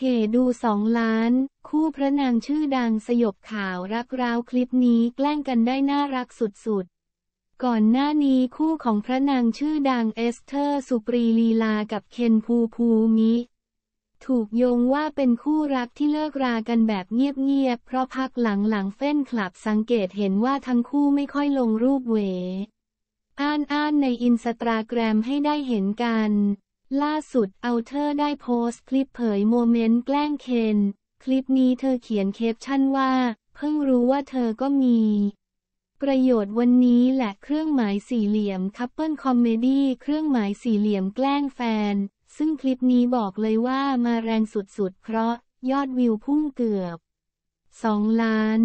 เฮดูสองล้าน คู่พระนางชื่อดังสยบข่าวรักร้าวคลิปนี้แกล้งกันได้น่ารักสุดๆก่อนหน้านี้คู่ของพระนางชื่อดังเอสเธอร์ สุปรีลีลากับเคนภูภูมิ ถูกโยงว่าเป็นคู่รักที่เลิกรากันแบบเงียบๆเพราะพักหลังๆเฟ้นคลับสังเกตเห็นว่าทั้งคู่ไม่ค่อยลงรูปเวอ้านๆในอินสตาแกรมให้ได้เห็นกันล่าสุด เอาเธอได้โพสต์คลิปเผยโมเมนต์แกล้งเคน คลิปนี้เธอเขียนเคปชั่นว่า เพิ่งรู้ว่าเธอก็มี ประโยชน์วันนี้แหละเครื่องหมายสี่เหลี่ยมคัพเปิลคอมเมดี้เครื่องหมายสี่เหลี่ยมแกล้งแฟน ซึ่งคลิปนี้บอกเลยว่ามาแรงสุดๆ เพราะ ยอดวิวพุ่งเกือบ 2 ล้าน